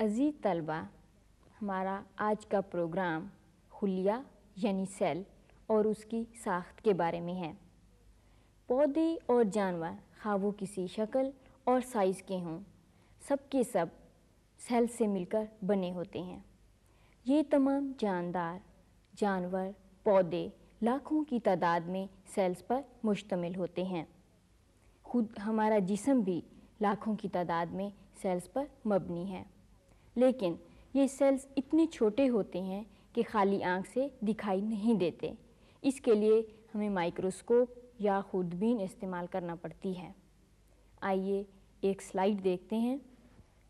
अजीज़ तलबा हमारा आज का प्रोग्राम हुलिया यानी सेल और उसकी साख्त के बारे में है पौधे और जानवर खावो वो किसी शक्ल और साइज़ के हों सब के सब सेल से मिलकर बने होते हैं ये तमाम जानदार जानवर पौधे लाखों की तादाद में सेल्स पर मुश्तमिल होते हैं खुद हमारा जिसम भी लाखों की तादाद में सेल्स पर मबनी है लेकिन ये सेल्स इतने छोटे होते हैं कि खाली आँख से दिखाई नहीं देते इसके लिए हमें माइक्रोस्कोप या खुदबीन इस्तेमाल करना पड़ती है आइए एक स्लाइड देखते हैं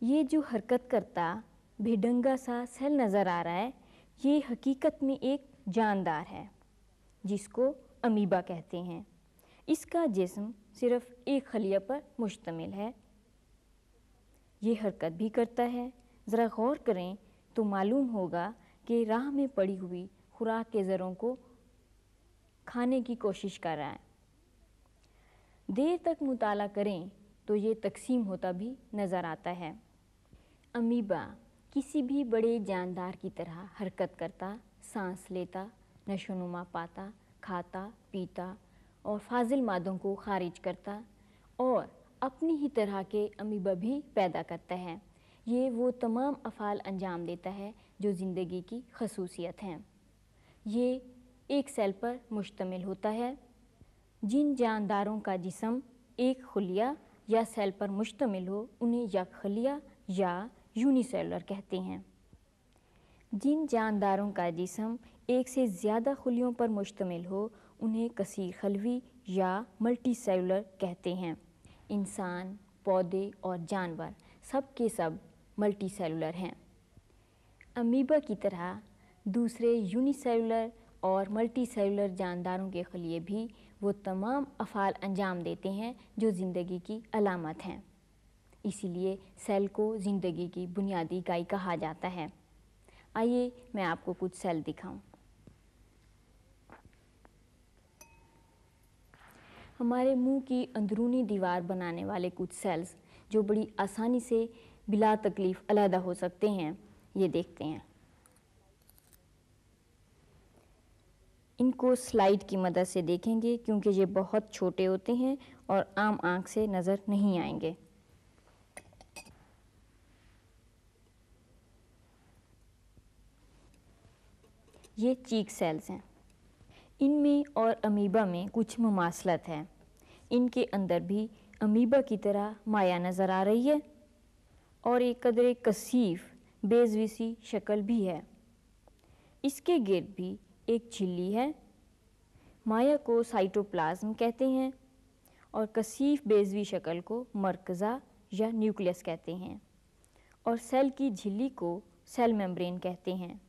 ये जो हरकत करता भिडंगा सा सेल नज़र आ रहा है ये हकीकत में एक जानदार है जिसको अमीबा कहते हैं इसका जिस्म सिर्फ एक खलिया पर मुश्तमिल है ये हरकत भी करता है ज़रा गौर करें तो मालूम होगा कि राह में पड़ी हुई खुराक के ज़रों को खाने की कोशिश कर रहा है देर तक मुताल करें तो ये तकसीम होता भी नज़र आता है अमीबा किसी भी बड़े जानदार की तरह हरकत करता सांस लेता नशोनुमा पाता खाता पीता और फाजिल मादों को खारिज करता और अपनी ही तरह के अमीबा भी पैदा करता है ये वो तमाम अफ़ाल अंजाम देता है जो ज़िंदगी की खसूसियत हैं ये एक सेल पर मुश्तमिल होता है जिन जानदारों का जिसम एक खलिया या सेल पर मुश्तमिल हो उन्हें यक खलिया या यूनिसेलर कहते हैं जिन जानदारों का जिसम एक से ज़्यादा खलियों पर मुश्तमिल हो उन्हें कसीर खलवी या मल्टी सेलुलर कहते हैं इंसान पौधे और जानवर सब के सब मल्टीसेलुलर हैं अमीबा की तरह दूसरे यूनिसेलुलर और मल्टीसेलुलर जानदारों के लिए भी वो तमाम अफ़ाल अंजाम देते हैं जो ज़िंदगी की अलामत हैं इसीलिए सेल को ज़िंदगी की बुनियादी इकाई कहा जाता है आइए मैं आपको कुछ सेल दिखाऊं। हमारे मुंह की अंदरूनी दीवार बनाने वाले कुछ सेल्स जो बड़ी आसानी से बिला तकलीफ़ अलहदा हो सकते हैं ये देखते हैं इनको स्लाइड की मदद से देखेंगे क्योंकि ये बहुत छोटे होते हैं और आम आंख से नज़र नहीं आएंगे ये चीक सेल्स हैं इनमें और अमीबा में कुछ ममासलत है इनके अंदर भी अमीबा की तरह माया नज़र आ रही है और एक कदर कसीफ बेजवीसी शक्ल भी है इसके गिर भी एक झिल्ली है माया को साइटोप्लाज्म कहते हैं और कसीफ बेजवी शक्ल को मरकज़ा या न्यूक्लियस कहते हैं और सेल की झिल्ली को सेल मेम्ब्रेन कहते हैं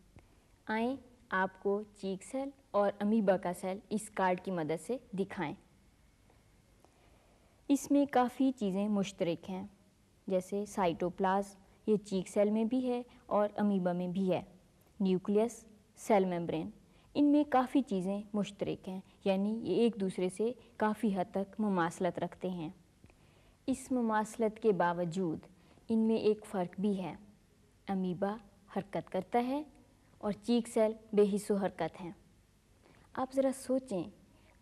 आए आपको चीक सेल और अमीबा का सेल इस कार्ड की मदद से दिखाएं। इसमें काफ़ी चीज़ें मुश्तरक हैं जैसे साइटोप्लाज ये चीक सेल में भी है और अमीबा में भी है न्यूक्लियस सेल मेम्ब्रेन इनमें काफ़ी चीज़ें मुश्तरक हैं यानी ये एक दूसरे से काफ़ी हद तक मुासलत रखते हैं इस मुासलत के बावजूद इनमें एक फ़र्क भी है अमीबा हरकत करता है और चीक सेल बेहिसो हरकत हैं आप ज़रा सोचें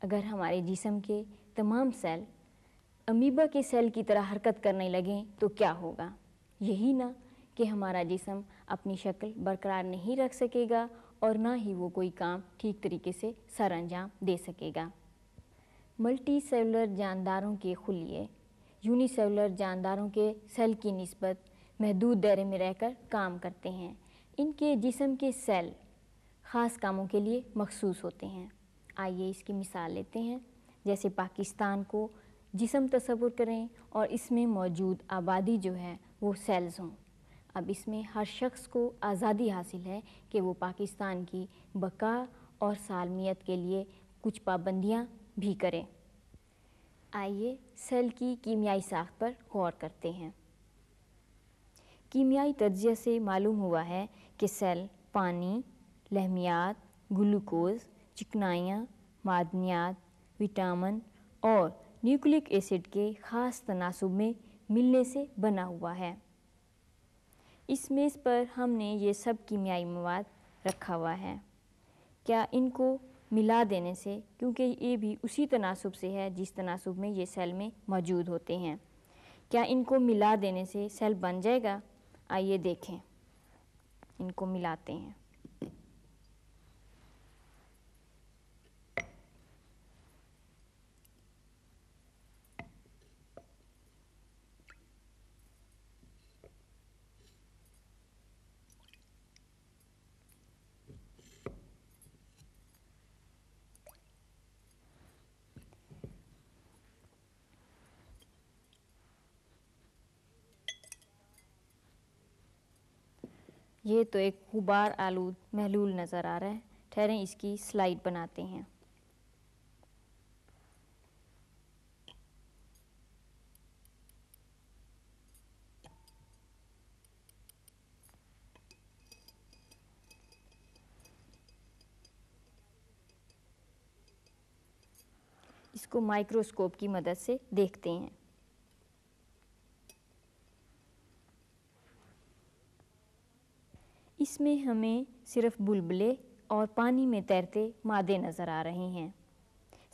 अगर हमारे जिसम के तमाम सेल अमीबा के सेल की तरह हरकत करने लगें तो क्या होगा यही ना कि हमारा जिसम अपनी शक्ल बरकरार नहीं रख सकेगा और ना ही वो कोई काम ठीक तरीके से सर अंजाम दे सकेगा मल्टी सेलुलर जानदारों के खुलिए यूनिसेलुलर जानदारों के सेल की नस्बत महदूद दायरे में रहकर काम करते हैं इनके जिसम के सेल ख़ास कामों के लिए मखसूस होते हैं आइए इसकी मिसाल लेते हैं जैसे पाकिस्तान को जिसम तस्वुर करें और इसमें मौजूद आबादी जो है वो सेल्स हों अब इसमें हर शख्स को आज़ादी हासिल है कि वो पाकिस्तान की बका और सालमियत के लिए कुछ पाबंदियाँ भी करें आइए सेल की कीमियाई साख पर गौर करते हैं कीमियाई तजिया से मालूम हुआ है कि सेल पानी लहमियात ग्लूकोज चिकनाइयाँ मादनियात विटामिन और न्यूक्लिक एसिड के ख़ास तनासब में मिलने से बना हुआ है इस मेज़ पर हमने ये सब कीमियाई मवाद रखा हुआ है क्या इनको मिला देने से क्योंकि ये भी उसी तनासब से है जिस तनासब में ये सेल में मौजूद होते हैं क्या इनको मिला देने से सेल बन जाएगा आइए देखें इनको मिलाते हैं ये तो एक गुबार आलूद महलूल नज़र आ रहा है ठहरें इसकी स्लाइड बनाते हैं इसको माइक्रोस्कोप की मदद से देखते हैं इसमें हमें सिर्फ बुलबुले और पानी में तैरते मादे नज़र आ रहे हैं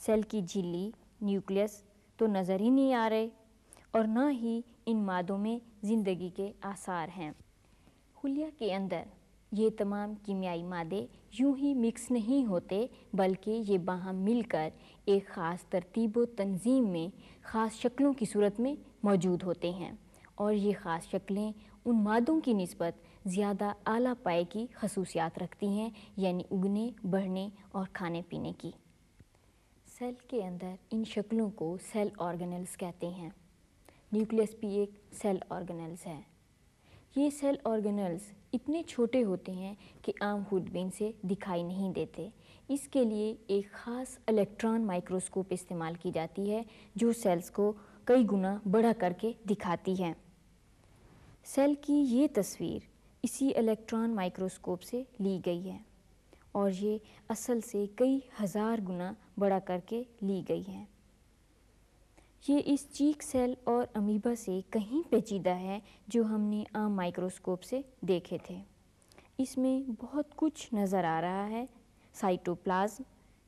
सेल की झिल्ली न्यूक्लियस तो नज़र ही नहीं आ रहे और ना ही इन मादों में ज़िंदगी के आसार हैं खुलिया के अंदर ये तमाम कीमियाई मादे यूं ही मिक्स नहीं होते बल्कि ये बाहम मिलकर एक ख़ास तरतीब तंजीम में ख़ास शक्लों की सूरत में मौजूद होते हैं और ये ख़ास शक्लें उन मादों की नस्बत ज़्यादा आला पाए की खसूसियात रखती हैं यानी उगने बढ़ने और खाने पीने की सेल के अंदर इन शक्लों को सेल ऑर्गेनल्स कहते हैं न्यूक्लियस भी एक सेल ऑर्गेनल्स है ये सेल ऑर्गेनल्स इतने छोटे होते हैं कि आम खुदबीन से दिखाई नहीं देते इसके लिए एक ख़ास इलेक्ट्रॉन माइक्रोस्कोप इस्तेमाल की जाती है जो सेल्स को कई गुना बड़ा करके दिखाती है सेल की ये तस्वीर इसी इलेक्ट्रॉन माइक्रोस्कोप से ली गई है और ये असल से कई हज़ार गुना बड़ा करके ली गई है ये इस चीक सेल और अमीबा से कहीं पेचीदा है जो हमने आम माइक्रोस्कोप से देखे थे इसमें बहुत कुछ नज़र आ रहा है साइटोप्लाज्म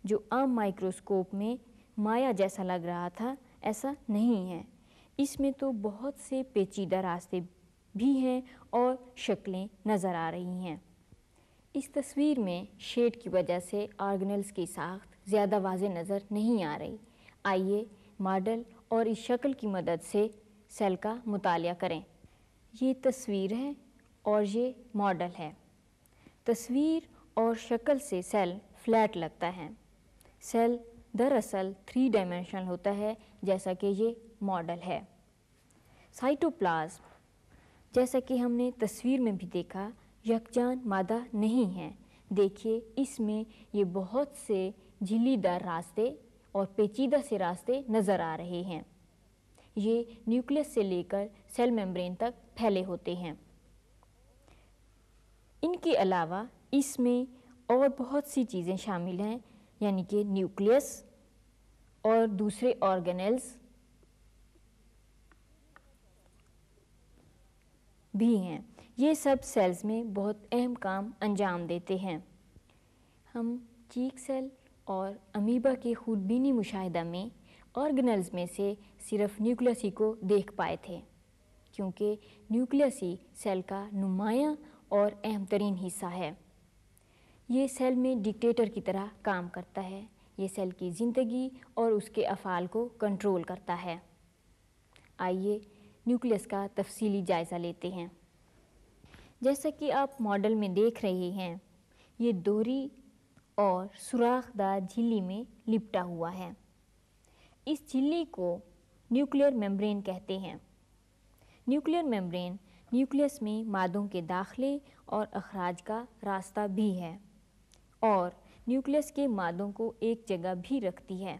जो आम माइक्रोस्कोप में माया जैसा लग रहा था ऐसा नहीं है इसमें तो बहुत से पेचीदा रास्ते भी हैं और शक्लें नज़र आ रही हैं इस तस्वीर में शेड की वजह से आर्गनल्स की साख्त ज़्यादा वाज नज़र नहीं आ रही आइए मॉडल और इस शक्ल की मदद से सेल का मुताल करें ये तस्वीर है और ये मॉडल है तस्वीर और शक्ल से सेल फ्लैट लगता है सेल दरअसल थ्री डायमेंशनल होता है जैसा कि ये मॉडल है साइटोप्लाज्म जैसा कि हमने तस्वीर में भी देखा यकजान मादा नहीं है देखिए इसमें ये बहुत से झिल्लीदार रास्ते और पेचीदा से रास्ते नज़र आ रहे हैं ये न्यूक्लियस से लेकर सेल मेम्ब्रेन तक फैले होते हैं इनके अलावा इसमें और बहुत सी चीज़ें शामिल हैं यानी कि न्यूक्लियस और दूसरे ऑर्गेनल्स भी हैं ये सब सेल्स में बहुत अहम काम अंजाम देते हैं हम चीक सेल और अमीबा के खुदबीनी मुशाहिदा में ऑर्गनल्स में से सिर्फ न्यूक्लियसी को देख पाए थे क्योंकि न्यूक्लियसी सेल का नुमाया और अहम तरीन हिस्सा है ये सेल में डिक्टेटर की तरह काम करता है ये सेल की ज़िंदगी और उसके अफ़ाल को कंट्रोल करता है आइए न्यूक्लियस का तफसीली जायज़ा लेते हैं जैसा कि आप मॉडल में देख रहे हैं ये दोहरी और सुराखदार झिल्ली में लिपटा हुआ है इस झिल्ली को न्यूक्लियर मेम्ब्रेन कहते हैं न्यूक्लियर मेम्ब्रेन न्यूक्लियस में मादों के दाखले और अखराज का रास्ता भी है और न्यूक्लियस के मादों को एक जगह भी रखती है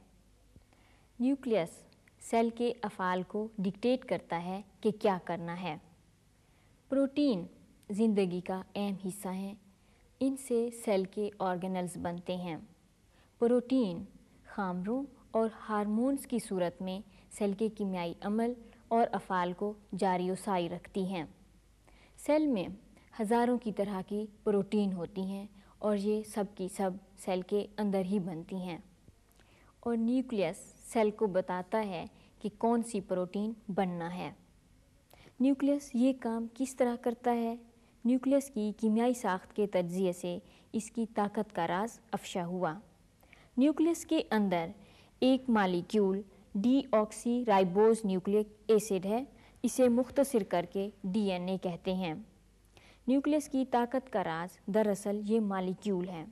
न्यूक्लियस सेल के अफ़ाल को डिक्टेट करता है कि क्या करना है प्रोटीन ज़िंदगी का अहम हिस्सा है इनसे सेल के ऑर्गेनल्स बनते हैं प्रोटीन खामरों और हारमोन्स की सूरत में सेल के कीमियाई अमल और अफ़ाल को जारी वसाई रखती हैं सेल में हज़ारों की तरह की प्रोटीन होती हैं और ये सब की सब सेल के अंदर ही बनती हैं और न्यूक्लियस सेल को बताता है कि कौन सी प्रोटीन बनना है न्यूक्लियस ये काम किस तरह करता है न्यूक्लियस की कीमियाई साख्त के तजिए से इसकी ताकत का राज अफशा हुआ न्यूक्लियस के अंदर एक molecule deoxyribose nucleic acid है इसे मुख्तसर करके डीएनए कहते हैं न्यूक्लियस की ताकत का राज दरअसल ये मालिक्यूल है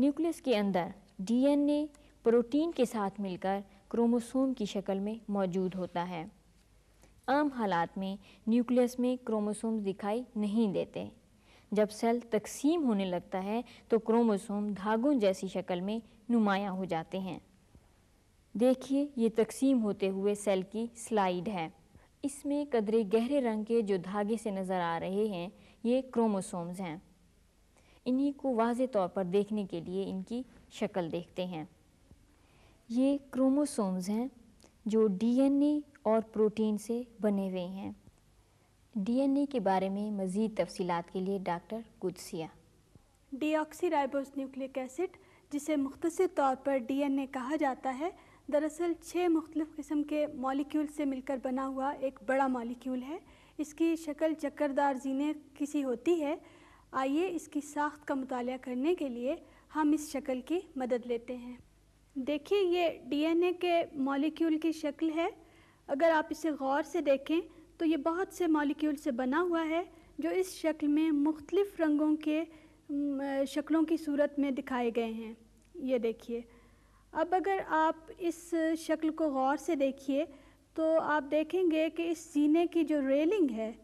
न्यूक्लियस के अंदर डीएनए प्रोटीन के साथ मिलकर क्रोमोसोम की शक्ल में मौजूद होता है आम हालात में न्यूक्लियस में क्रोमोसोम दिखाई नहीं देते जब सेल तकसीम होने लगता है तो क्रोमोसोम धागों जैसी शक्ल में नुमाया हो जाते हैं देखिए ये तकसीम होते हुए सेल की स्लाइड है इसमें कदरे गहरे रंग के जो धागे से नज़र आ रहे हैं ये क्रोमोसोम्स हैं इन्हीं को वाज तौर पर देखने के लिए इनकी शक्ल देखते हैं ये क्रोमोसोम्स हैं जो डीएनए और प्रोटीन से बने हुए हैं डीएनए के बारे में मज़ीद तफसीत के लिए doctor Qudsia D nucleic acid जिसे मुख्तर तौर पर डीएनए कहा जाता है दरअसल छः मुख्तफ किस्म के मॉलिक्यूल से मिलकर बना हुआ एक बड़ा मॉलिक्यूल है इसकी शक्ल चक्करदार जीने किसी होती है आइए इसकी साख्त का मतलब करने के लिए हम इस शक्ल की मदद लेते हैं देखिए ये डीएनए के मॉलिक्यूल की शक्ल है अगर आप इसे गौर से देखें तो ये बहुत से मॉलिक्यूल से बना हुआ है जो इस शक्ल में मुख्तलिफ़ रंगों के शक्लों की सूरत में दिखाए गए हैं ये देखिए अब अगर आप इस शक्ल को गौर से देखिए तो आप देखेंगे कि इस सीने की जो रेलिंग है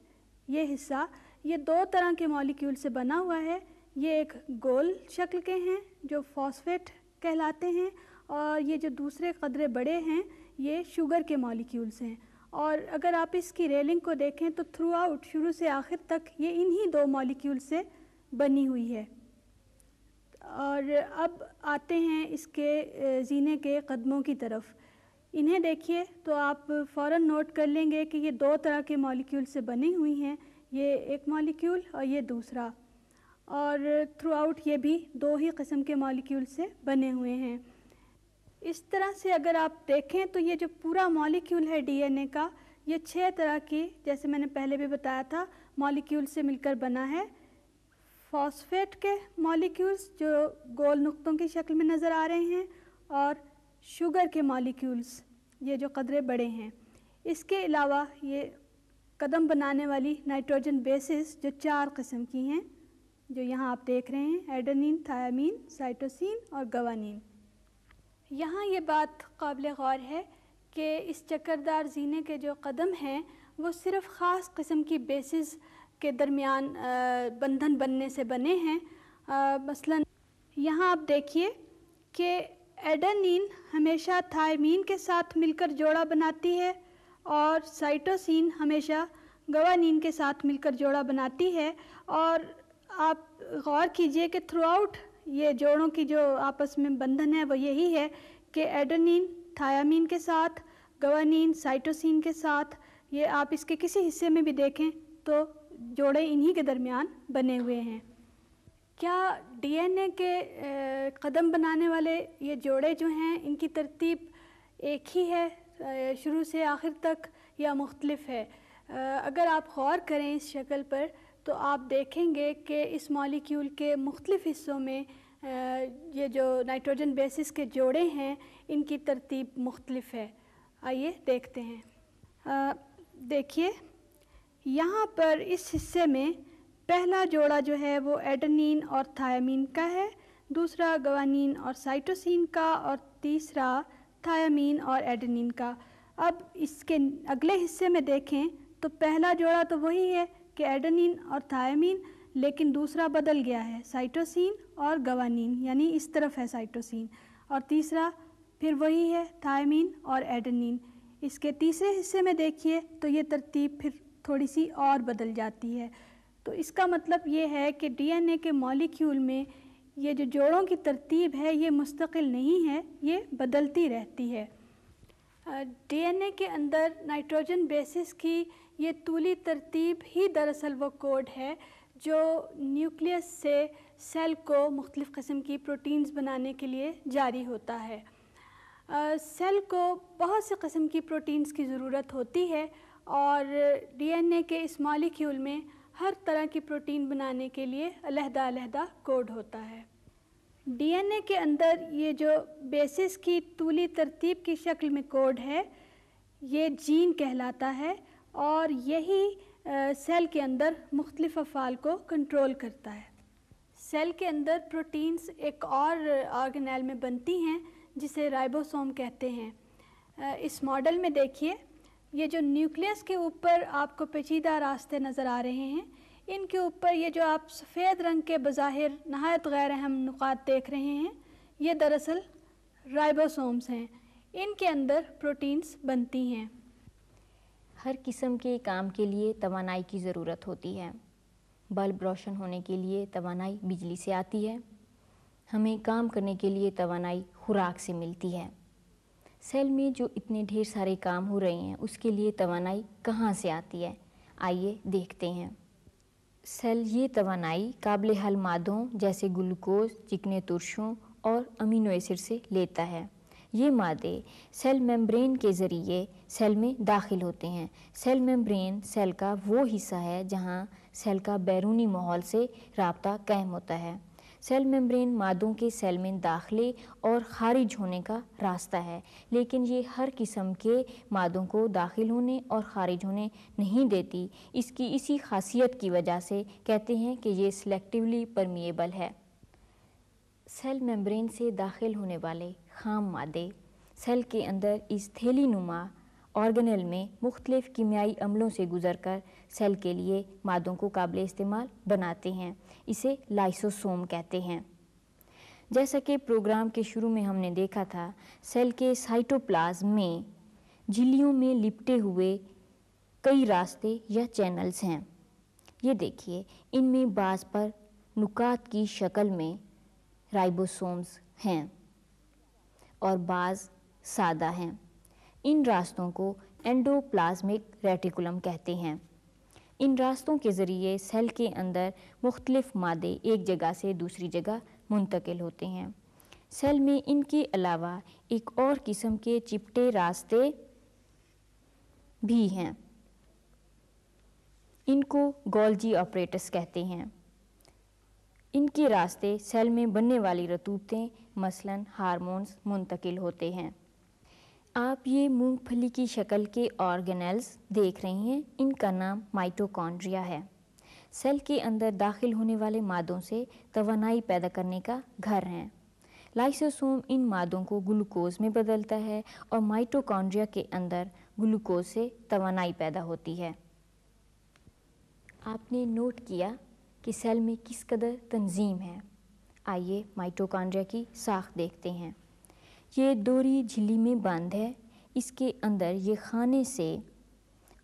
ये हिस्सा ये दो तरह के मॉलिक्यूल से बना हुआ है ये एक गोल शक्ल के हैं जो फॉस्फेट कहलाते हैं और ये जो दूसरे कदरे बड़े हैं ये शुगर के मॉलिक्यूल्स हैं और अगर आप इसकी रेलिंग को देखें तो थ्रू आउट शुरू से आखिर तक ये इन्हीं दो मॉलिक्यूल से बनी हुई है और अब आते हैं इसके जीने के कदमों की तरफ इन्हें देखिए तो आप फ़ौर नोट कर लेंगे कि ये दो तरह के मॉलिक्यूल से बनी हुई हैं ये एक मॉलिक्यूल और ये दूसरा और थ्रू आउट ये भी दो ही कस्म के मॉलिक्यूल से बने हुए हैं इस तरह से अगर आप देखें तो ये जो पूरा मॉलिक्यूल है डीएनए का ये छः तरह की जैसे मैंने पहले भी बताया था मॉलिक्यूल से मिलकर बना है फॉस्फेट के मॉलिक्यूल्स जो गोल नुक्तों की शक्ल में नज़र आ रहे हैं और शुगर के मॉलिक्यूल्स ये जो कदरे बड़े हैं इसके अलावा ये कदम बनाने वाली नाइट्रोजन बेसिस जो चार किस्म की हैं जो यहाँ आप देख रहे हैं एडनिन थायामीन साइटोसिन और गवानीन यहाँ ये बात काबिल गौर है कि इस चक्करदार जीने के जो कदम हैं वो सिर्फ ख़ास किस्म की बेसिस के दरमियान बंधन बनने से बने हैं मसलन यहाँ आप देखिए कि एडनिन हमेशा थायमीन के साथ मिलकर जोड़ा बनाती है और साइटोसिन हमेशा गवानीन के साथ मिलकर जोड़ा बनाती है और आप गौर कीजिए कि थ्रू आउट ये जोड़ों की जो आपस में बंधन है वो यही है कि एडोनिन थायामीन के साथ गवानीन साइटोसिन के साथ ये आप इसके किसी हिस्से में भी देखें तो जोड़े इन्हीं के दरमियान बने हुए हैं क्या डीएनए के कदम बनाने वाले ये जोड़े जो हैं इनकी तरतीब एक ही है शुरू से आखिर तक या मुख्तलफ है अगर आप गौर करें इस शक्ल पर तो आप देखेंगे कि इस मॉलिक्यूल के मुख्तलिफ हिस्सों में ये जो नाइट्रोजन बेसिस के जोड़े हैं इनकी तरतीब मुख्तलिफ है आइए देखते हैं देखिए यहाँ पर इस हिस्से में पहला जोड़ा जो है वो एडनिन और थायमिन का है दूसरा गवानीन और साइटोसिन का और तीसरा थायमिन और एडनिन का अब इसके अगले हिस्से में देखें तो पहला जोड़ा तो वही है कि एडनिन और थायमीन लेकिन दूसरा बदल गया है साइटोसिन और गवानीन यानी इस तरफ है साइटोसिन और तीसरा फिर वही है थायमीन और एडनिन इसके तीसरे हिस्से में देखिए तो ये तरतीब फिर थोड़ी सी और बदल जाती है तो इसका मतलब ये है कि डीएनए के मॉलिक्यूल में ये जो जोड़ों की तरतीब है ये मुस्तकिल नहीं है ये बदलती रहती है डीएनए के अंदर नाइट्रोजन बेसिस की ये तूली तरतीब ही दरअसल वो कोड है जो न्यूक्लियस से सेल को मुख्तलिफ़ कस्म की प्रोटीन्स बनाने के लिए जारी होता है आ, सेल को बहुत से कस्म की प्रोटीन्स की ज़रूरत होती है और डीएनए के इस मालिक्यूल में हर तरह की प्रोटीन बनाने के लिए अलहदा अलहदा कोड होता है डीएनए के अंदर ये जो बेसिस की तूली तरतीब की शक्ल में कोड है ये जीन कहलाता है और यही सेल के अंदर मुख्तलिफ अफ़ाल को कंट्रोल करता है सेल के अंदर प्रोटीन्स एक और ऑर्गेनेल में बनती हैं जिसे राइबोसोम कहते हैं इस मॉडल में देखिए ये जो न्यूक्लियस के ऊपर आपको पेचीदा रास्ते नज़र आ रहे हैं इनके ऊपर ये जो आप सफ़ेद रंग के बज़ाहिर नहायत गैर अहम नुकात देख रहे हैं ये दरअसल राइबोसोम्स हैं इनके अंदर प्रोटीन्स बनती हैं हर किस्म के काम के लिए तोानाई की ज़रूरत होती है बल्ब रोशन होने के लिए तोानाई बिजली से आती है हमें काम करने के लिए तवानाई खुराक से मिलती है सेल में जो इतने ढेर सारे काम हो रहे हैं उसके लिए तोानाई कहाँ से आती है आइए देखते हैं सेल ये तोानाई काबिल हल मादों जैसे ग्लूकोज चिकने तुरशों और अमीनो एसिड से लेता है ये मादे सेल मेम्ब्रेन के ज़रिए सेल में दाखिल होते हैं सेल मेम्ब्रेन सेल का वो हिस्सा है जहाँ सेल का बैरूनी माहौल से रबता कायम होता है सेल मेम्ब्रेन मादों के सेल में दाखिले और खारिज होने का रास्ता है लेकिन ये हर किस्म के मादों को दाखिल होने और खारिज होने नहीं देती इसकी इसी खासियत की वजह से कहते हैं कि ये सिलेक्टिवली परमिएबल है सेल मेम्ब्रेन से दाखिल होने वाले खाम मादे सेल के अंदर इस थैली नुमा ऑर्गेनल में मुख्तलिफ़ कीमियाई अमलों से गुजर कर सेल के लिए मादों को काबिल इस्तेमाल बनाते हैं इसे लाइसोसोम कहते हैं जैसा कि प्रोग्राम के शुरू में हमने देखा था सेल के साइटोप्लाज्म में झिल्लियों में लिपटे हुए कई रास्ते या चैनल्स हैं ये देखिए इनमें बाज पर नुकात की शक्ल में राइबोसोम्स हैं और बाज़ सादा हैं इन रास्तों को एंडोप्लाज्मिक रेटिकुलम कहते हैं इन रास्तों के ज़रिए सेल के अंदर मुख्तलिफ मादे एक जगह से दूसरी जगह मुंतकिल होते हैं सेल में इनके अलावा एक और किस्म के चिपटे रास्ते भी हैं इनको गोल्जी ऑपरेटस कहते हैं इनके रास्ते सेल में बनने वाली रतूबतें मसलन हारमोन्स मुंतकिल होते हैं आप ये मूंगफली की शक्ल के ऑर्गेनल्स देख रहे हैं इनका नाम माइटोकॉन्ड्रिया है सेल के अंदर दाखिल होने वाले मादों से तोानाई पैदा करने का घर हैं लाइसोसोम इन मादों को ग्लूकोज में बदलता है और माइटोकॉन्ड्रिया के अंदर ग्लूकोज से तोानाई पैदा होती है आपने नोट किया कि सेल में किस कदर तंजीम है आइए माइटोकॉन्ड्रिया की साख देखते हैं ये दोरी झिल्ली में बंद है इसके अंदर ये खाने से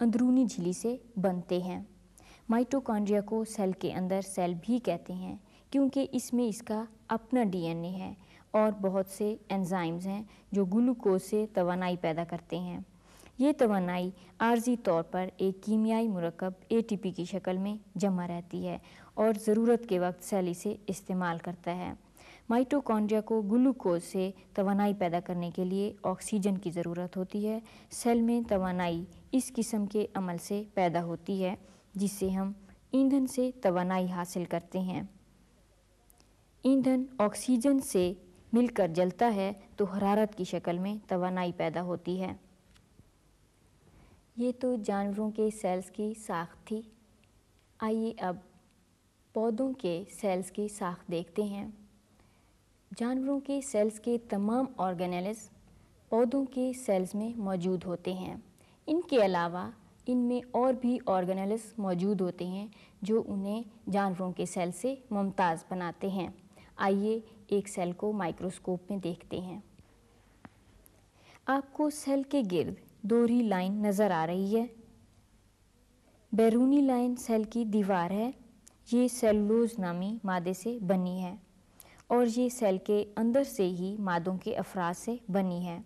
अंदरूनी झिल्ली से बनते हैं माइटोकॉन्ड्रिया को सेल के अंदर सेल भी कहते हैं क्योंकि इसमें इसका अपना डीएनए है और बहुत से एंजाइम्स हैं जो ग्लूकोज से तोानाई पैदा करते हैं ये तोानाई आर्जी तौर पर एक कीमियाई मरकब एटीपी की शक्ल में जमा रहती है और ज़रूरत के वक्त सेल इसे इस्तेमाल करता है माइटोकॉन्ड्रिया को ग्लूकोज से तोानाई पैदा करने के लिए ऑक्सीजन की ज़रूरत होती है सेल में तोानाई इस किस्म के अमल से पैदा होती है जिससे हम ईंधन से तोानाई हासिल करते हैं ईंधन ऑक्सीजन से मिलकर जलता है तो हरारत की शक्ल में तोानाई पैदा होती है ये तो जानवरों के सेल्स की साख थी आइए अब पौधों के सेल्स की साख देखते हैं जानवरों के सेल्स के तमाम ऑर्गेनेल्स पौधों के सेल्स में मौजूद होते हैं इनके अलावा इनमें और भी ऑर्गेनेल्स मौजूद होते हैं जो उन्हें जानवरों के सेल से मुमताज़ बनाते हैं आइए एक सेल को माइक्रोस्कोप में देखते हैं आपको सेल के गिर्द दोहरी लाइन नज़र आ रही है बैरूनी लाइन सेल की दीवार है ये सेलुलोज नामी मादे से बनी है और ये सेल के अंदर से ही मादों के अफराज से बनी है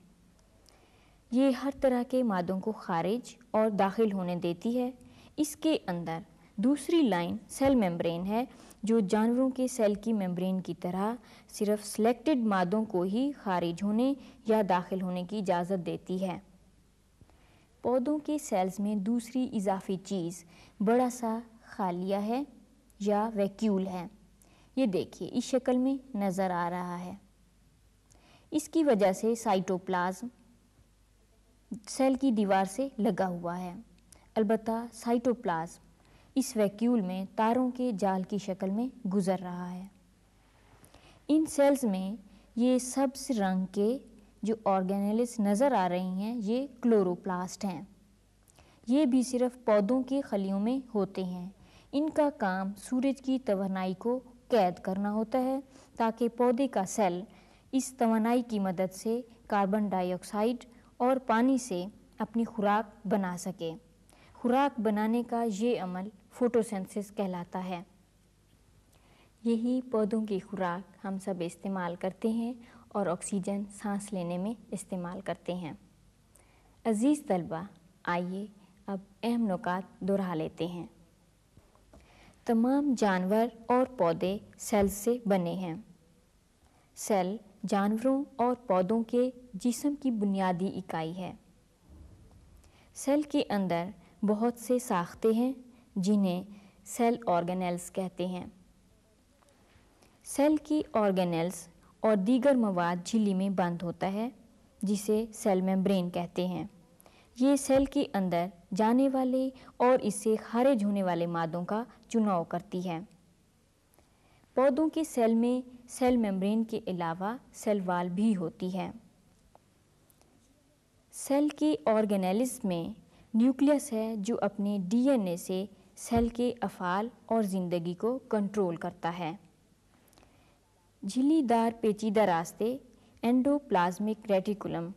ये हर तरह के मादों को खारिज और दाखिल होने देती है इसके अंदर दूसरी लाइन सेल मेम्ब्रेन है जो जानवरों के सेल की मेम्ब्रेन की तरह सिर्फ सिलेक्टेड मादों को ही खारिज होने या दाखिल होने की इजाज़त देती है पौधों के सेल्स में दूसरी इजाफी चीज़ बड़ा सा खालिया है या वैक्यूल है ये देखिए इस शक्ल में नज़र आ रहा है इसकी वजह से साइटोप्लाज्म सेल की दीवार से लगा हुआ है अलबत् साइटोप्लाज्म इस वैक्यूल में तारों के जाल की शक्ल में गुजर रहा है इन सेल्स में ये सब्स रंग के जो ऑर्गेनलिस नज़र आ रही हैं ये क्लोरोप्लास्ट हैं ये भी सिर्फ पौधों के खलियों में होते हैं इनका काम सूरज की तवनाई को कैद करना होता है ताकि पौधे का सेल इस तवनाई की मदद से कार्बन डाइऑक्साइड और पानी से अपनी खुराक बना सके खुराक बनाने का ये अमल फोटोसेंसिस कहलाता है यही पौधों की खुराक हम सब इस्तेमाल करते हैं और ऑक्सीजन सांस लेने में इस्तेमाल करते हैं अज़ीज़ तलबा आइए अब अहम नुकात दोहरा लेते हैं तमाम जानवर और पौधे सेल से बने हैं सेल जानवरों और पौधों के जिसम की बुनियादी इकाई है सेल के अंदर बहुत से साखते हैं जिन्हें सेल ऑर्गेनेल्स कहते हैं सेल की ऑर्गेनेल्स और दीगर मवाद झिल्ली में बंद होता है जिसे सेल मेम्ब्रेन कहते हैं ये सेल के अंदर जाने वाले और इससे खारिज होने वाले मादों का चुनाव करती है पौधों के सेल में सेल मेम्ब्रेन के अलावा सेल वाल भी होती है सेल के ऑर्गेनेलिस में न्यूक्लियस है जो अपने डीएनए से सेल के अफाल और ज़िंदगी को कंट्रोल करता है झिल्लीदार पेचीदा रास्ते एंडोप्लाज्मिक रेटिकुलम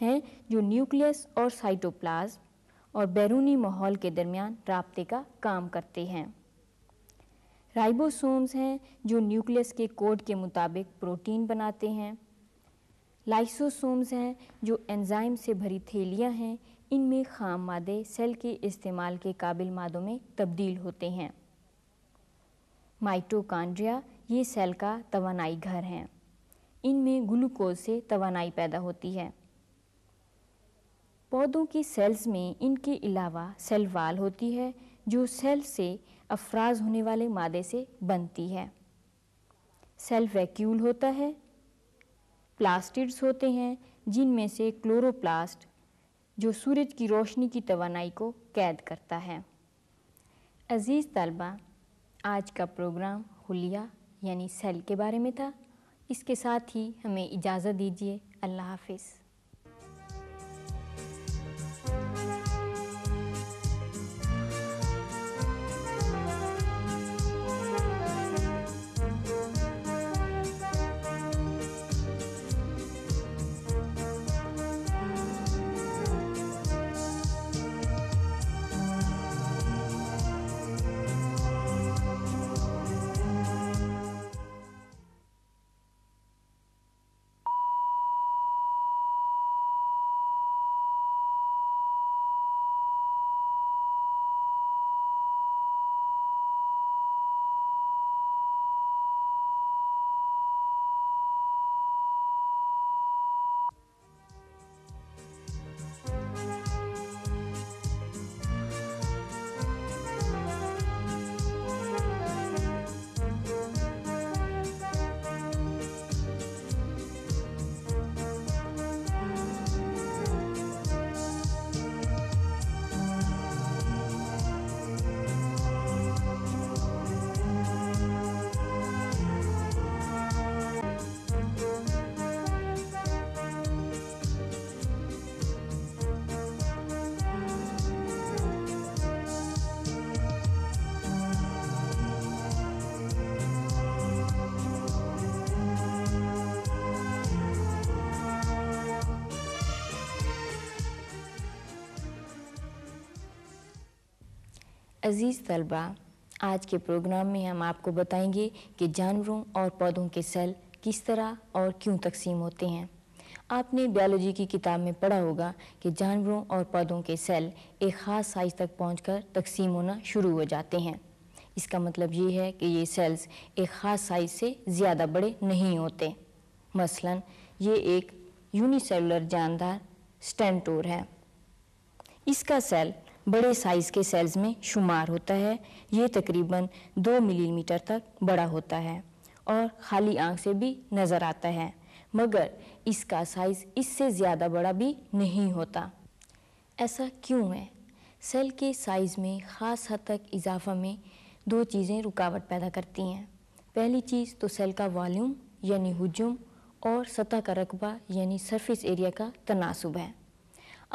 हैं जो न्यूक्लियस और साइटोप्लाज्म और बैरूनी माहौल के दरमियान रबते का काम करते हैं राइबोसोम्स हैं जो न्यूक्लियस के कोड के मुताबिक प्रोटीन बनाते हैं लाइसोसोम्स हैं जो एंजाइम से भरी थैलियाँ हैं इनमें खाम मादे सेल के इस्तेमाल के काबिल मादों में तब्दील होते हैं माइटोकांड्रिया ये सेल का तवानाई घर हैं इनमें ग्लूकोज से तोानाई पैदा होती है पौधों की सेल्स में इनके अलावा सेल वाल होती है जो सेल से अफराज होने वाले मादे से बनती है सेल वैक्यूल होता है प्लास्टिड्स होते हैं जिनमें से क्लोरोप्लास्ट जो सूरज की रोशनी की तोानाई को कैद करता है अज़ीज़ तलबा आज का प्रोग्राम हुलिया यानी सेल के बारे में था इसके साथ ही हमें इजाज़त दीजिए अल्लाह हाफिज़ अजीज़ तलबा आज के प्रोग्राम में हम आपको बताएंगे कि जानवरों और पौधों के सेल किस तरह और क्यों तकसीम होते हैं आपने बायोलॉजी की किताब में पढ़ा होगा कि जानवरों और पौधों के सेल एक ख़ास साइज तक पहुंचकर तकसीम होना शुरू हो जाते हैं इसका मतलब ये है कि ये सेल्स एक ख़ास साइज से ज़्यादा बड़े नहीं होते मसलन ये एक यूनिसेलुलर जानदार स्टेंटोर है इसका सेल बड़े साइज़ के सेल्स में शुमार होता है ये तकरीबन दो मिलीमीटर तक बड़ा होता है और खाली आँख से भी नज़र आता है मगर इसका साइज़ इससे ज़्यादा बड़ा भी नहीं होता ऐसा क्यों है सेल के साइज़ में ख़ास हद तक इजाफा में दो चीज़ें रुकावट पैदा करती हैं पहली चीज़ तो सेल का वॉल्यूम यानी हजम और सतह का रकबा यानी सरफेस एरिया का तनासब है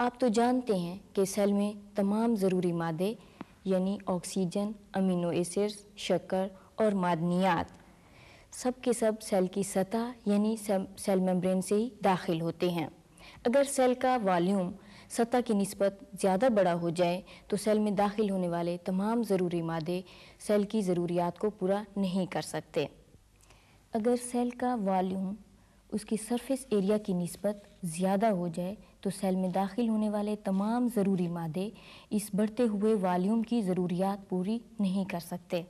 आप तो जानते हैं कि सेल में तमाम ज़रूरी मादे यानी ऑक्सीजन अमीनो एसिड्स शक्कर और मादनियात सब के सब सेल की सतह यानी सेल मेम्ब्रेन से ही दाखिल होते हैं अगर सेल का वॉल्यूम सतह की नस्बत ज़्यादा बड़ा हो जाए तो सेल में दाखिल होने वाले तमाम ज़रूरी मादे सेल की ज़रूरियात को पूरा नहीं कर सकते अगर सेल का वॉल्यूम उसकी सरफेस एरिया की नस्बत ज़्यादा हो जाए तो सेल में दाखिल होने वाले तमाम ज़रूरी मादे इस बढ़ते हुए वॉल्यूम की ज़रूरियात पूरी नहीं कर सकते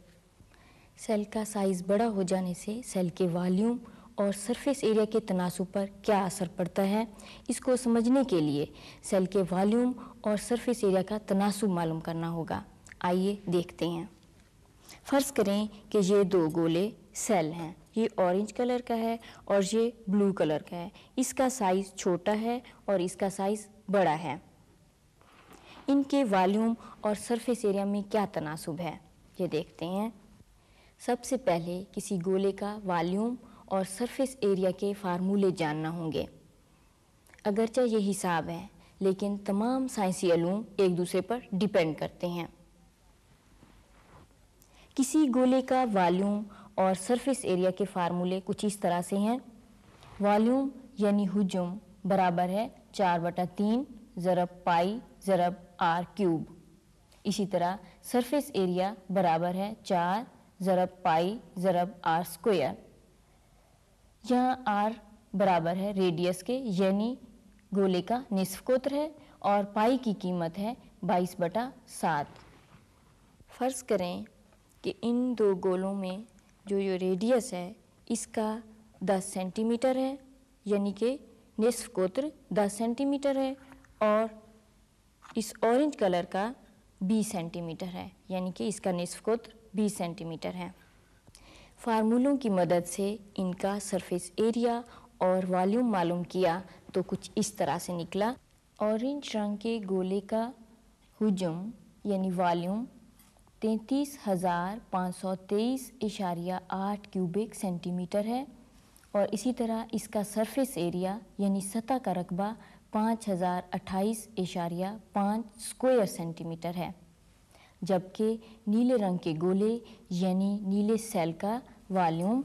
सेल का साइज़ बड़ा हो जाने से सेल के वॉल्यूम और सरफेस एरिया के तनासब पर क्या असर पड़ता है इसको समझने के लिए सेल के वॉल्यूम और सरफेस एरिया का तनासब मालूम करना होगा आइए देखते हैं फ़र्ज़ करें कि ये दो गोले सेल हैं ये ऑरेंज कलर का है और ये ब्लू कलर का है इसका साइज़ छोटा है और इसका साइज़ बड़ा है इनके वॉल्यूम और सरफेस एरिया में क्या तनासब है ये देखते हैं सबसे पहले किसी गोले का वॉल्यूम और सरफेस एरिया के फार्मूले जानना होंगे अगरचे ये हिसाब है लेकिन तमाम साइंसी अलूम एक दूसरे पर डिपेंड करते हैं किसी गोले का वॉल्यूम और सरफेस एरिया के फार्मूले कुछ इस तरह से हैं वॉल्यूम यानी हजुम बराबर है चार बटा तीन ज़रब पाई ज़रब आर क्यूब इसी तरह सरफेस एरिया बराबर है चार ज़रब पाई ज़रब आर स्क्वायर यहाँ आर बराबर है रेडियस के यानी गोले का निसफ कोत्र है और पाई की कीमत है बाईस बटा सात फ़र्ज़ करें कि इन दो गोलों में जो ये रेडियस है इसका 10 सेंटीमीटर है यानी कि निसफ कोत्र 10 सेंटीमीटर है और इस ऑरेंज कलर का 20 सेंटीमीटर है यानी कि इसका निसफ कोत्र 20 सेंटीमीटर है फार्मूलों की मदद से इनका सरफेस एरिया और वॉल्यूम मालूम किया तो कुछ इस तरह से निकला ऑरेंज रंग के गोले का हुजम यानी वॉल्यूम तैंतीस हज़ार पाँच सौ तेईस इशारिया आठ क्यूबिक सेंटीमीटर है और इसी तरह इसका सरफेस एरिया यानी सतह का रकबा पाँच हज़ार अट्ठाईस इशारिया पाँच स्क्वेयर सेंटीमीटर है जबकि नीले रंग के गोले यानी नीले सेल का वॉल्यूम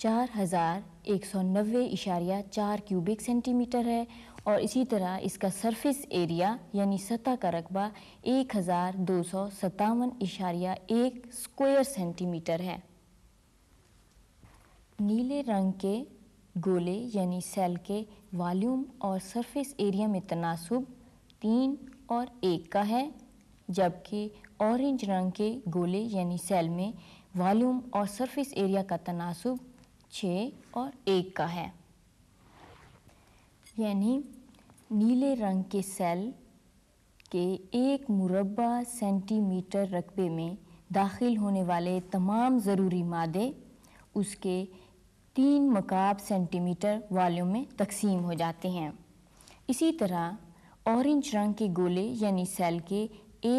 चार हज़ार एक सौ नब्बे इशारिया चार क्यूबिक सेंटीमीटर है और इसी तरह इसका सरफेस एरिया यानी सतह का रकबा एक हज़ार दो सौ सत्तावन इशारिया एक स्क्वायर सेंटीमीटर है नीले रंग के गोले यानी सेल के वॉल्यूम और सरफेस एरिया में तनासब तीन और एक का है जबकि ऑरेंज रंग के गोले यानी सेल में वॉल्यूम और सरफेस एरिया का तनासब छः और एक का है यानी नीले रंग के सेल के एक मुरबा सेंटीमीटर रकबे में दाखिल होने वाले तमाम ज़रूरी मादे उसके तीन मकाब सेंटीमीटर वालों में तकसीम हो जाते हैं इसी तरह ऑरेंज रंग के गोले यानी सेल के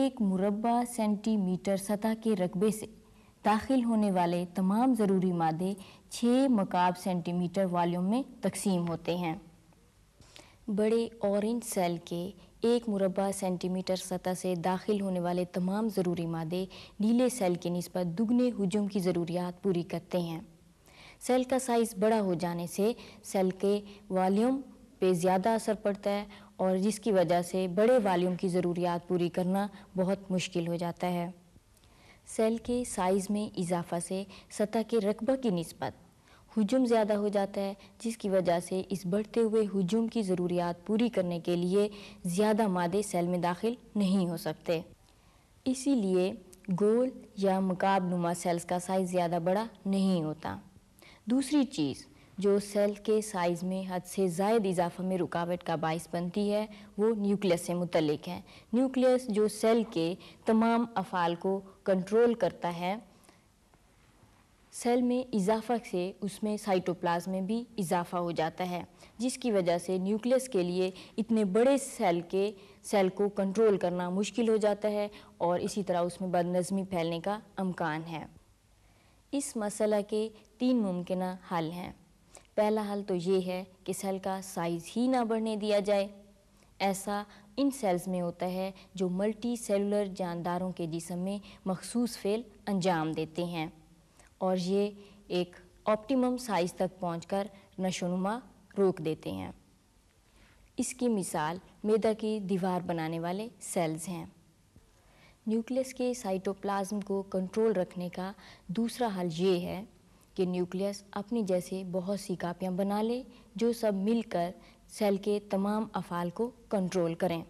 एक मुरबा सेंटीमीटर सतह के रकबे से दाखिल होने वाले तमाम ज़रूरी मादे छः मकाब सेंटीमीटर वालों में तकसीम होते हैं बड़े ऑरेंज सेल के एक मुरबा सेंटीमीटर सतह से दाखिल होने वाले तमाम ज़रूरी मादे नीले सेल के नस्बत दुगने हजम की ज़रूरियात पूरी करते हैं सेल का साइज़ बड़ा हो जाने से सेल के वॉल्यूम पे ज़्यादा असर पड़ता है और जिसकी वजह से बड़े वॉल्यूम की ज़रूरियात पूरी करना बहुत मुश्किल हो जाता है सेल के साइज़ में इजाफा से सतह के रकबा की नस्बत हजुम ज़्यादा हो जाता है जिसकी वजह से इस बढ़ते हुए हजम की ज़रूरियात पूरी करने के लिए ज़्यादा मादे सेल में दाखिल नहीं हो सकते इसीलिए गोल या मकाब नुमा सेल्स का साइज़ ज़्यादा बड़ा नहीं होता दूसरी चीज़ जो सेल के साइज़ में हद से जायद इजाफा में रुकावट का बायस बनती है वो न्यूक्लियस से मुतलक है न्यूक्लियस जो सेल के तमाम अफ़ाल को कंट्रोल करता है सेल में इजाफा से उसमें साइटोप्लाज्म में भी इजाफा हो जाता है जिसकी वजह से न्यूक्लियस के लिए इतने बड़े सेल के सेल को कंट्रोल करना मुश्किल हो जाता है और इसी तरह उसमें बदनज़मी फैलने का अमकान है इस मसला के तीन मुमकिन हल हैं पहला हल तो ये है कि सेल का साइज़ ही ना बढ़ने दिया जाए ऐसा इन सेल्स में होता है जो मल्टी सेलुलर जानदारों के जिसम में मखसूस फेल अंजाम देते हैं और ये एक ऑप्टिमम साइज तक पहुंचकर नशोनुमा रोक देते हैं इसकी मिसाल मैदा की दीवार बनाने वाले सेल्स हैं न्यूक्लियस के साइटोप्लाज्म को कंट्रोल रखने का दूसरा हल ये है कि न्यूक्लियस अपनी जैसे बहुत सी कापियाँ बना ले जो सब मिलकर सेल के तमाम अफाल को कंट्रोल करें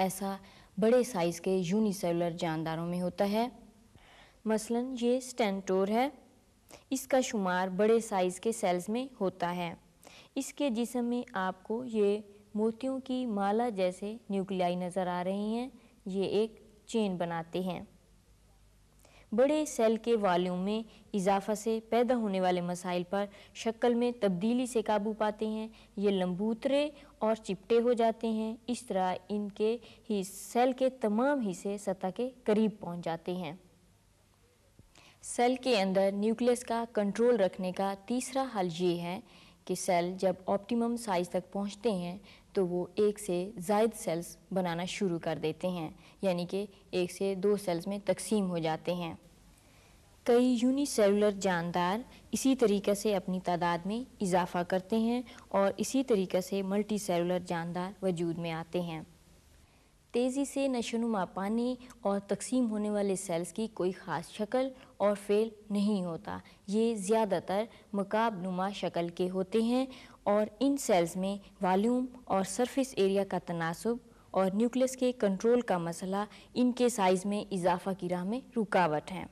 ऐसा बड़े साइज़ के यूनिसेलुलर जानदारों में होता है मसलन ये स्टेंटोर है इसका शुमार बड़े साइज़ के सेल्स में होता है इसके जिसम में आपको ये मोतियों की माला जैसे न्यूक्लियाई नज़र आ रही हैं ये एक चेन बनाते हैं बड़े सेल के वॉल्यूम में इजाफा से पैदा होने वाले मसाइल पर शक्ल में तब्दीली से काबू पाते हैं ये लम्बूतरे और चिपटे हो जाते हैं इस तरह इनके ही सेल के तमाम हिस्से सतह के करीब पहुंच जाते हैं सेल के अंदर न्यूक्लियस का कंट्रोल रखने का तीसरा हल ये है कि सेल जब ऑप्टिमम साइज तक पहुंचते हैं तो वो एक से जायद सेल्स बनाना शुरू कर देते हैं यानी कि एक से दो सेल्स में तकसीम हो जाते हैं कई यूनिसेलुलर जानदार इसी तरीके से अपनी तादाद में इजाफा करते हैं और इसी तरीके से मल्टी सेलुलर जानदार वजूद में आते हैं तेज़ी से नशोनुमा पानी और तकसीम होने वाले सेल्स की कोई ख़ास शक्ल और फेल नहीं होता ये ज़्यादातर मकाबनुमा शक्ल के होते हैं और इन सेल्स में वॉल्यूम और सरफेस एरिया का तनासब और न्यूक्लियस के कंट्रोल का मसला इनके साइज़ में इजाफा की राह में रुकावट है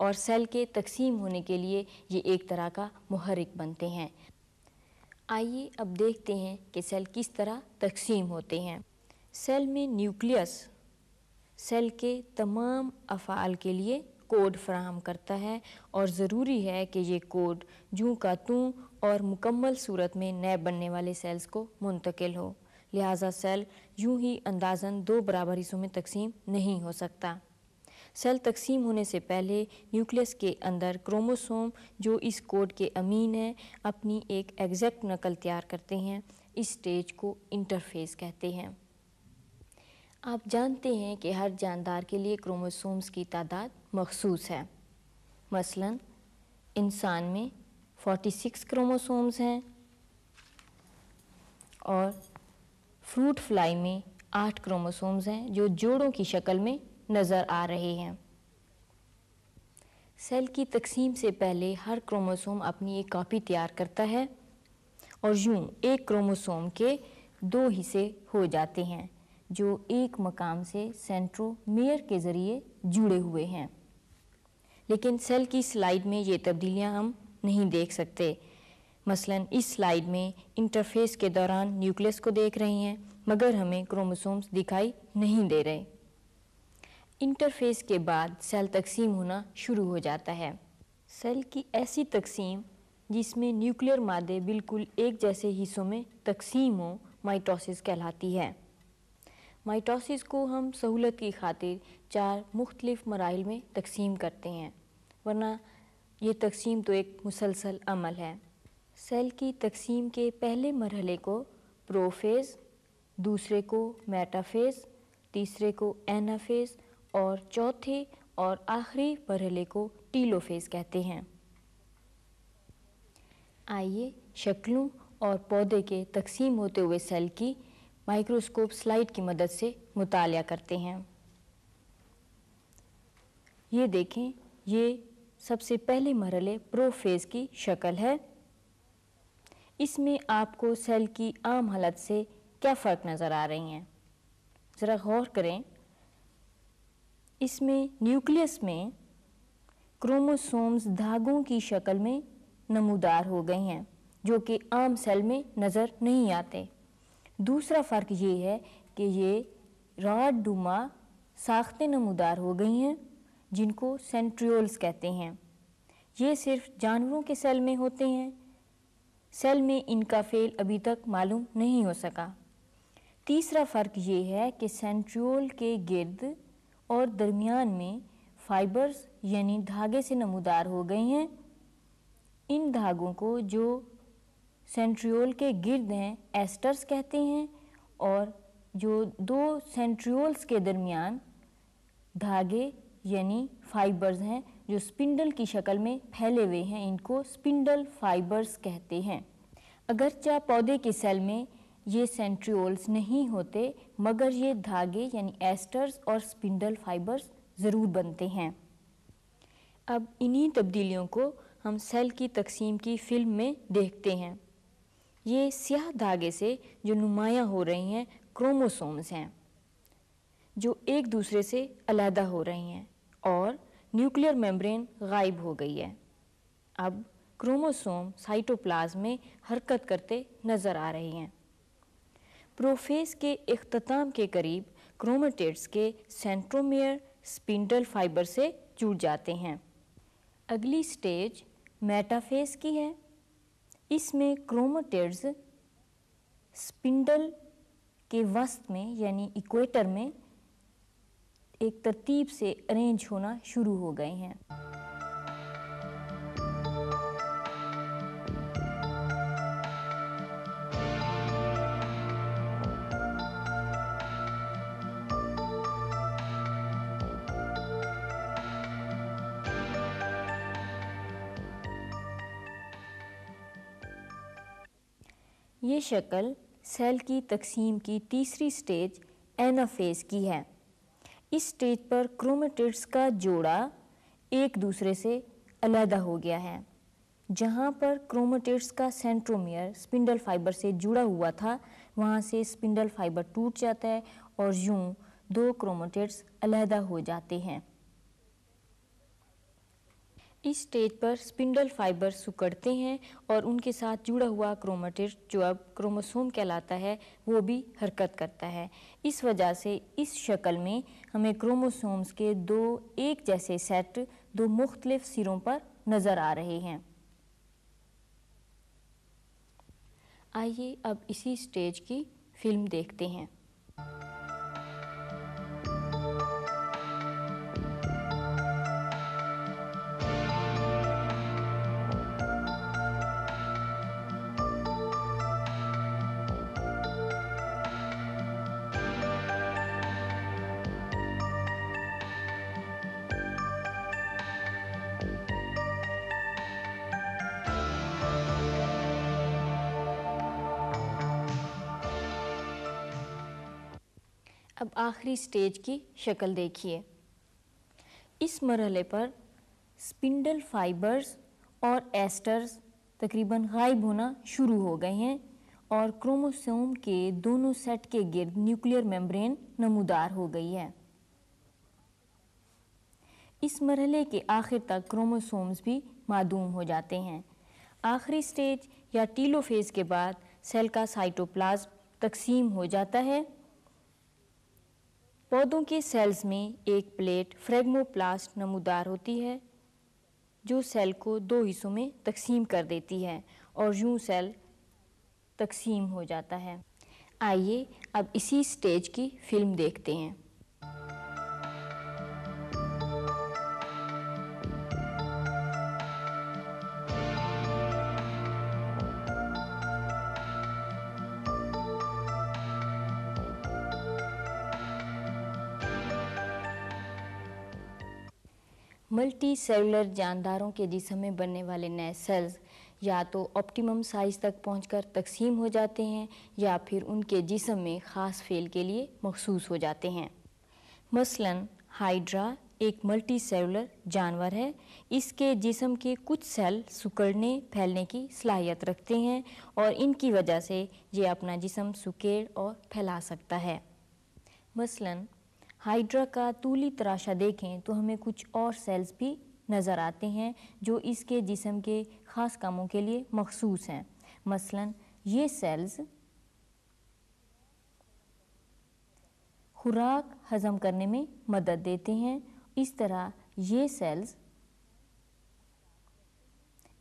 और सेल के तकसीम होने के लिए ये एक तरह का महरक बनते हैं आइए अब देखते हैं कि सेल किस तरह तकसीम होते हैं सेल में न्यूक्लियस सेल के तमाम अफ़ाल के लिए कोड फ्राहम करता है और ज़रूरी है कि ये कोड जूँ का तू और मुकम्मल सूरत में नए बनने वाले सेल्स को मुंतकिल हो लिहाजा सेल यूं ही अंदाजन दो बराबर हिस्सों में तकसीम नहीं हो सकता सेल तकसीम होने से पहले न्यूक्लियस के अंदर क्रोमोसोम जो इस कोड के अमीन हैं अपनी एक एग्जैक्ट नकल तैयार करते हैं इस स्टेज को इंटरफेस कहते हैं आप जानते हैं कि हर जानदार के लिए क्रोमोसोम्स की तादाद मखसूस है मसलन इंसान में 46 क्रोमोसोम्स हैं और फ्रूट फ्लाई में आठ क्रोमोसोम्स हैं जो जोड़ों की शक्ल में नज़र आ रहे हैं सेल की तकसीम से पहले हर क्रोमोसोम अपनी एक कॉपी तैयार करता है और यूं एक क्रोमोसोम के दो हिस्से हो जाते हैं जो एक मकाम से सेंट्रोमेयर के ज़रिए जुड़े हुए हैं लेकिन सेल की स्लाइड में ये तब्दीलियां हम नहीं देख सकते मसलन इस स्लाइड में इंटरफेस के दौरान न्यूक्लियस को देख रही हैं मगर हमें क्रोमोसोम्स दिखाई नहीं दे रहे इंटरफेस के बाद सेल तकसीम होना शुरू हो जाता है सेल की ऐसी तकसीम जिसमें न्यूक्लियर मादे बिल्कुल एक जैसे हिस्सों में तकसीम हो माइटोसिस कहलाती है माइटोसिस को हम सहूलत की खातिर चार मुख्तलिफ मराइल में तकसीम करते हैं वरना ये तकसीम तो एक मुसलसल अमल है सेल की तकसीम के पहले मरहले को प्रोफेज़ दूसरे को मेटाफेज़ तीसरे को एनाफेज़ और चौथे और आखिरी मरहले को टीलोफेज़ कहते हैं आइए शक्लों और पौधे के तकसीम होते हुए सेल की माइक्रोस्कोप स्लाइड की मदद से मुतालिया करते हैं ये देखें ये सबसे पहले मरले प्रोफेज की शक्ल है इसमें आपको सेल की आम हालत से क्या फ़र्क नज़र आ रही हैं ज़रा गौर करें इसमें न्यूक्लियस में क्रोमोसोम्स धागों की शक्ल में नमूदार हो गई हैं जो कि आम सेल में नज़र नहीं आते दूसरा फ़र्क ये है कि ये रॉड डुमा साख्त नमदार हो गई हैं जिनको सेंट्रियोल्स कहते हैं ये सिर्फ जानवरों के सेल में होते हैं सेल में इनका फेल अभी तक मालूम नहीं हो सका तीसरा फ़र्क ये है कि सेंट्रियोल के गिर्द और दरमियान में फाइबर्स यानी धागे से नमदार हो गए हैं इन धागों को जो सेंट्रियोल के गिर्द हैं एस्टर्स कहते हैं और जो दो सेंट्रियोल्स के दरमियान धागे यानी फाइबर्स हैं जो स्पिंडल की शक्ल में फैले हुए हैं इनको स्पिंडल फाइबर्स कहते हैं अगरचा पौधे के सेल में ये सेंट्रियोल्स नहीं होते मगर ये धागे यानी एस्टर्स और स्पिंडल फाइबर्स ज़रूर बनते हैं अब इन्हीं तब्दीलियों को हम सेल की तकसीम की फिल्म में देखते हैं ये स्याह धागे से जो नुमायाँ हो रही हैं क्रोमोसोम्स हैं जो एक दूसरे से अलहदा हो रही हैं और न्यूक्लियर मेम्ब्रेन गायब हो गई है अब क्रोमोसोम साइटोप्लाज्म में हरकत करते नज़र आ रही हैं प्रोफेस के अख्ताम के करीब क्रोमेटेट्स के सेंट्रोमियर स्पिंडल फाइबर से जुड़ जाते हैं अगली स्टेज मेटाफेस की है इसमें क्रोमोटेड्स स्पिंडल के वस्त में यानी इक्वेटर में एक तरतीब से अरेंज होना शुरू हो गए हैं ये शक्ल सेल की तकसीम की तीसरी स्टेज एनाफेज की है इस स्टेज पर क्रोमेटिड्स का जोड़ा एक दूसरे से अलहदा हो गया है जहाँ पर क्रोमेटिड्स का सेंट्रोमियर स्पिंडल फाइबर से जुड़ा हुआ था वहाँ से स्पिंडल फाइबर टूट जाता है और यूँ दो क्रोमेटिड्स अलहदा हो जाते हैं इस स्टेज पर स्पिंडल फाइबर सुकड़ते हैं और उनके साथ जुड़ा हुआ क्रोमेटिड जो अब क्रोमोसोम कहलाता है वो भी हरकत करता है इस वजह से इस शक्ल में हमें क्रोमोसोम्स के दो एक जैसे सेट दो मुख्तलिफ सिरों पर नज़र आ रहे हैं आइए अब इसी स्टेज की फिल्म देखते हैं आखिरी स्टेज की शक्ल देखिए इस मरहले पर स्पिंडल फाइबर्स और एस्टर्स तकरीबन गायब होना शुरू हो गए हैं और क्रोमोसोम के दोनों सेट के गिर्द न्यूक्लियर मेम्ब्रेन नमूदार हो गई है इस मरहले के आखिर तक क्रोमोसोम्स भी मादूम हो जाते हैं आखिरी स्टेज या टीलोफेज के बाद सेल का साइटोप्लाज्म तकसीम हो जाता है पौधों के सेल्स में एक प्लेट फ्रेगमोप्लास्ट नमूदार होती है जो सेल को दो हिस्सों में तकसीम कर देती है और यूँ सेल तकसीम हो जाता है आइए अब इसी स्टेज की फिल्म देखते हैं मल्टी सेलुलर जानदारों के जिसम में बनने वाले नए सेल्स या तो ऑप्टिमम साइज़ तक पहुंचकर तकसीम हो जाते हैं या फिर उनके जिसम में ख़ास फेल के लिए मखसूस हो जाते हैं मसलन हाइड्रा एक मल्टी सेलुलर जानवर है इसके जिसम के कुछ सेल सुकड़ने फैलने की सलाहियत रखते हैं और इनकी वजह से ये अपना जिसम सुकेड़ और फैला सकता है मसलन हाइड्रा का तूली तराशा देखें तो हमें कुछ और सेल्स भी नज़र आते हैं जो इसके जिसम के ख़ास कामों के लिए मखसूस हैं मसलन ये सेल्स खुराक हज़म करने में मदद देते हैं इस तरह ये सेल्स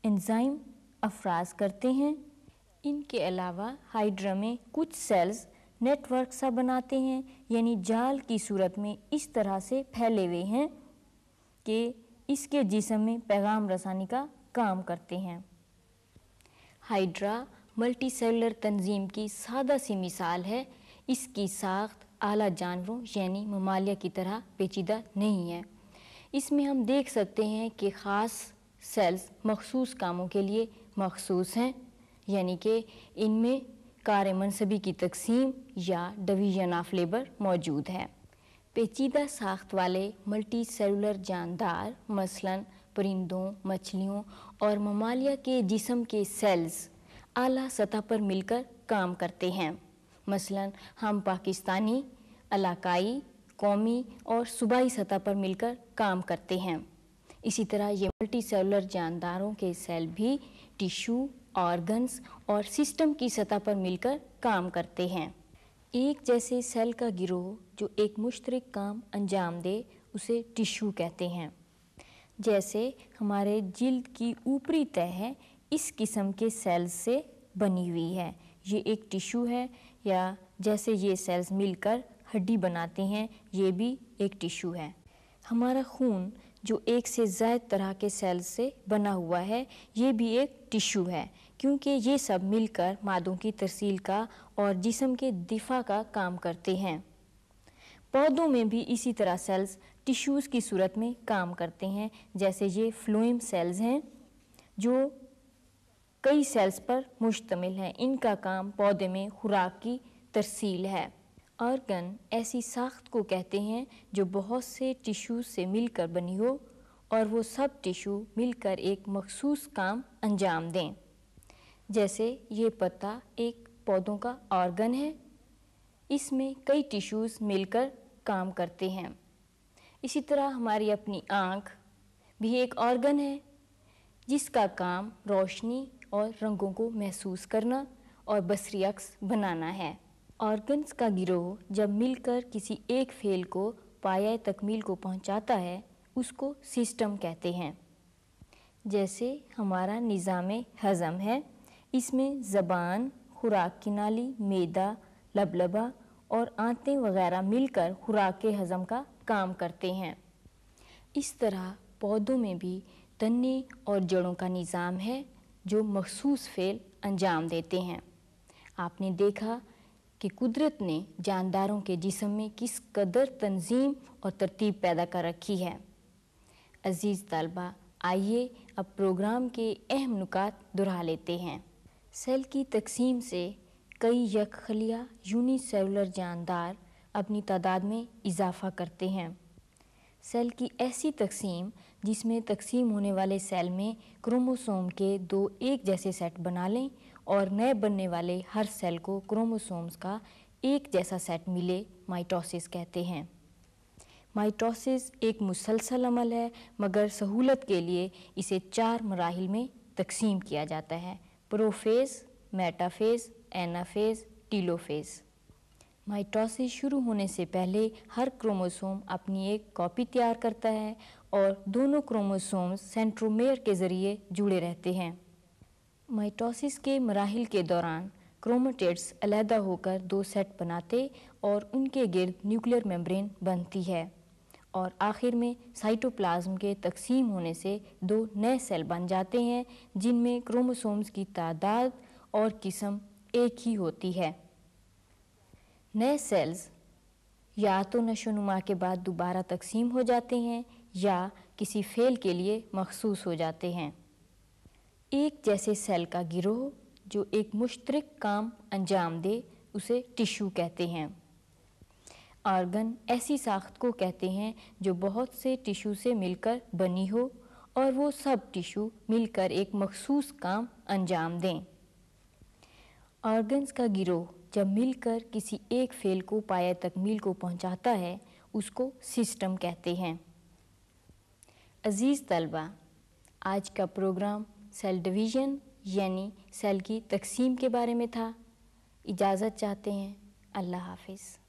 एंजाइम अफराज करते हैं इनके अलावा हाइड्रा में कुछ सेल्स नेटवर्क सा बनाते हैं यानी जाल की सूरत में इस तरह से फैले हुए हैं कि इसके जिसम में पैगाम रसानी का काम करते हैं हाइड्रा मल्टी सेलर तंजीम की सादा सी मिसाल है इसकी साख्त आला जानवरों यानी ममालिया की तरह पेचीदा नहीं है इसमें हम देख सकते हैं कि ख़ास सेल्स मखसूस कामों के लिए मखसूस हैं यानी कि इनमें कार मनसबी की तकसीम या डिवीजन ऑफ लेबर मौजूद है पेचीदा साख्त वाले मल्टी सेलुलर जानदार मसलन परिंदों मछलियों और ममालिया के जिसम के सेल्स आला सतह पर मिलकर काम करते हैं मसलन हम पाकिस्तानी इलाकाई कौमी और सूबाई सतह पर मिलकर काम करते हैं इसी तरह ये मल्टी सेलुलर जानदारों के सेल भी टिशू ऑर्गन्स और सिस्टम की सतह पर मिलकर काम करते हैं एक जैसे सेल का गिरोह जो एक मुश्तरक काम अंजाम दे उसे टिश्यू कहते हैं जैसे हमारे जिल्द की ऊपरी तह इस किस्म के सेल्स से बनी हुई है ये एक टिश्यू है या जैसे ये सेल्स मिलकर हड्डी बनाते हैं ये भी एक टिश्यू है हमारा खून जो एक से ज्यादा तरह के सेल से बना हुआ है ये भी एक टिश्यू है क्योंकि ये सब मिलकर मादों की तरसील का और जिसम के दिफा का काम करते हैं पौधों में भी इसी तरह सेल्स टिश्यूज़ की सूरत में काम करते हैं जैसे ये फ्लोइम सेल्स हैं जो कई सेल्स पर मुश्तमिल हैं इनका काम पौधे में खुराक की तरसील है ऑर्गन ऐसी साख्त को कहते हैं जो बहुत से टिश्यू से मिलकर बनी हो और वो सब टिश्यू मिलकर एक मखसूस काम अंजाम दें जैसे ये पत्ता एक पौधों का ऑर्गन है इसमें कई टिश्यूज़ मिलकर काम करते हैं इसी तरह हमारी अपनी आँख भी एक ऑर्गन है जिसका काम रोशनी और रंगों को महसूस करना और बसरीक्स बनाना है ऑर्गन्स का गिरोह जब मिलकर किसी एक फेल को पाया तकमील को पहुंचाता है उसको सिस्टम कहते हैं जैसे हमारा निज़ाम हज़म है इसमें ज़बान खुराक की नाली मैदा लबलबा और आंतें वगैरह मिलकर खुराक के हज़म का काम करते हैं इस तरह पौधों में भी तने और जड़ों का निज़ाम है जो मखसूस फेल अंजाम देते हैं आपने देखा कि कुदरत ने जानदारों के जिसम में किस कदर तंजीम और तरतीब पैदा कर रखी है अज़ीज़ तलबा आइए अब प्रोग्राम के अहम नुकात दोहरा लेते हैं सेल की तकसीम से कई यकखलिया यूनिसेलुलर जानदार अपनी तादाद में इजाफा करते हैं सेल की ऐसी तकसीम जिसमें तकसीम होने वाले सेल में क्रोमोसोम के दो एक जैसे सेट बना लें और नए बनने वाले हर सेल को क्रोमोसोम्स का एक जैसा सेट मिले माइटोसिस कहते हैं माइटोसिस एक मुसलसल अमल है मगर सहूलत के लिए इसे चार मराहल में तकसीम किया जाता है prophase metaphase anaphase telophase mitosis शुरू होने से पहले हर क्रोमोसोम अपनी एक कॉपी तैयार करता है और दोनों क्रोमोसोम सेंट्रोमेयर के ज़रिए जुड़े रहते हैं माइटोसिस के मराहल के दौरान क्रोमोटेट्स अलहदा होकर दो सेट बनाते और उनके गिर्द न्यूक्लियर मेम्ब्रेन बनती है और आखिर में साइटोप्लाज्म के तकसीम होने से दो नए सेल बन जाते हैं जिनमें क्रोमोसोम्स की तादाद और किस्म एक ही होती है नए सेल्स या तो नशोनुमा के बाद दोबारा तकसीम हो जाते हैं या किसी फेल के लिए मखसूस हो जाते हैं एक जैसे सेल का गिरोह जो एक मुश्तरक काम अंजाम दे उसे टिशू कहते हैं आर्गन ऐसी साख्त को कहते हैं जो बहुत से टिशू से मिलकर बनी हो और वो सब टिशू मिलकर एक मखसूस काम अंजाम दें ऑर्गन्स का गिरोह जब मिलकर किसी एक फेल को पाया तकमील को पहुंचाता है उसको सिस्टम कहते हैं अज़ीज़ तलबा आज का प्रोग्राम सेल डिवीज़न यानी सेल की तकसीम के बारे में था इजाज़त चाहते हैं अल्लाह हाफिज़